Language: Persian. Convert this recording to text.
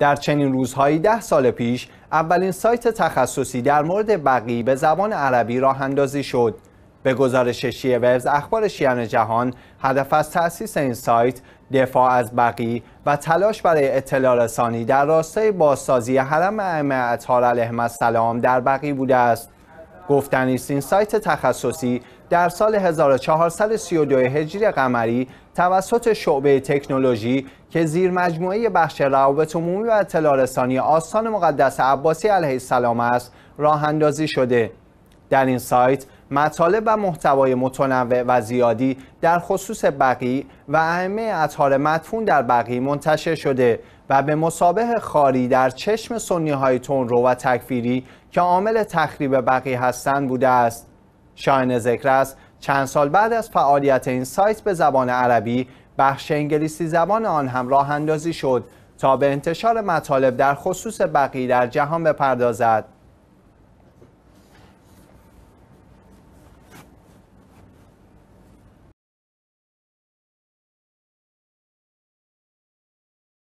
در چنین روزهایی ده سال پیش اولین سایت تخصصی در مورد بقی به زبان عربی راه اندازی شد. به گزارش ووز اخبار شیان جهان هدف از تأسیس این سایت دفاع از بقی و تلاش برای اطلاع رسانی در راستای بازسازی حرم ائمه اطهار علیهم السلام در بقی بوده است. گفتنی این سایت تخصصی در سال 1432 هجری قمری توسط شعبه تکنولوژی که زیر مجموعه بخش روابط عمومی و اطلاع رسانی آستان مقدس عباسی علیه السلام است راه اندازی شده در این سایت مطالب و محتوای متنوع و زیادی در خصوص بقی و اهمه اطهار مدفون در بقی منتشر شده و به مصابه خاری در چشم سنی های تون و تکفیری که عامل تخریب بقی هستند بوده است. شاین ذکر است چند سال بعد از فعالیت این سایت به زبان عربی بخش انگلیسی زبان آن هم راه اندازی شد تا به انتشار مطالب در خصوص بقی در جهان بپردازد.